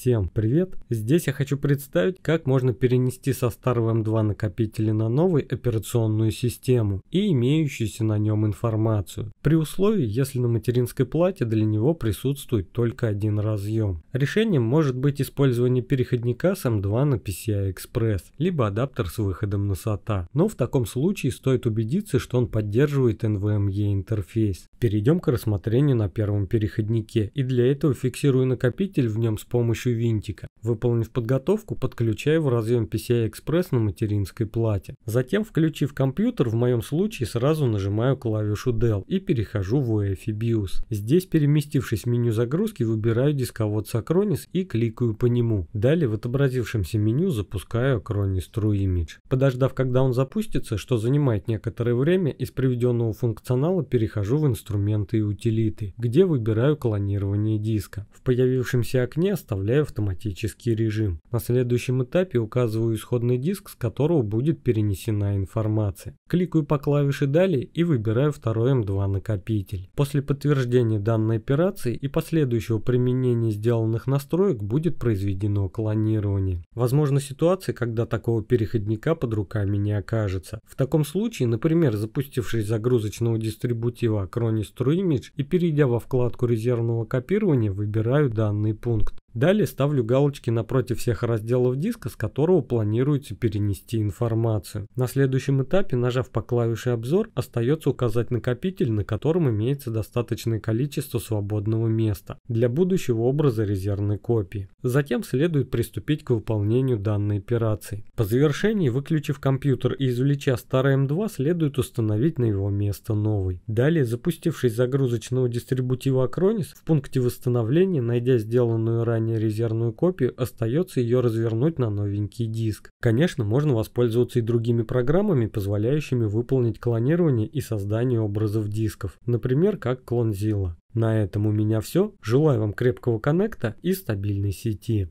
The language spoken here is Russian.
Всем привет! Здесь я хочу представить, как можно перенести со старого М2 эм накопителя на новый операционную систему и имеющуюся на нем информацию, при условии, если на материнской плате для него присутствует только один разъем. Решением может быть использование переходника с М2 эм на PCI-Express, либо адаптер с выходом на SATA, но в таком случае стоит убедиться, что он поддерживает NVMe интерфейс. Перейдем к рассмотрению на первом переходнике, и для этого фиксирую накопитель в нем с помощью лучше винтика. Выполнив подготовку, подключаю в разъем PCI-Express на материнской плате. Затем, включив компьютер, в моем случае сразу нажимаю клавишу Dell и перехожу в UEFI BIOS. Здесь, переместившись в меню загрузки, выбираю дисковод с Acronis и кликаю по нему. Далее в отобразившемся меню запускаю Acronis True Image. Подождав, когда он запустится, что занимает некоторое время, из приведенного функционала перехожу в инструменты и утилиты, где выбираю клонирование диска. В появившемся окне оставляю включая автоматический режим. На следующем этапе указываю исходный диск, с которого будет перенесена информация. Кликаю по клавише «Далее» и выбираю второй M2 эм накопитель. После подтверждения данной операции и последующего применения сделанных настроек будет произведено клонирование. Возможно ситуации, когда такого переходника под руками не окажется. В таком случае, например, запустившись загрузочного дистрибутива Acronis True Image и перейдя во вкладку резервного копирования, выбираю данный пункт. Далее ставлю галочки напротив всех разделов диска, с которого планируется перенести информацию. На следующем этапе, нажав по клавише «Обзор», остается указать накопитель, на котором имеется достаточное количество свободного места для будущего образа резервной копии. Затем следует приступить к выполнению данной операции. По завершении, выключив компьютер и извлеча старый М2, следует установить на его место новый. Далее, запустившись загрузочного дистрибутива Acronis, в пункте восстановления, найдя сделанную ранее заранее резервную копию, остается ее развернуть на новенький диск. Конечно, можно воспользоваться и другими программами, позволяющими выполнить клонирование и создание образов дисков, например, как клонзilla. На этом у меня все. Желаю вам крепкого коннекта и стабильной сети.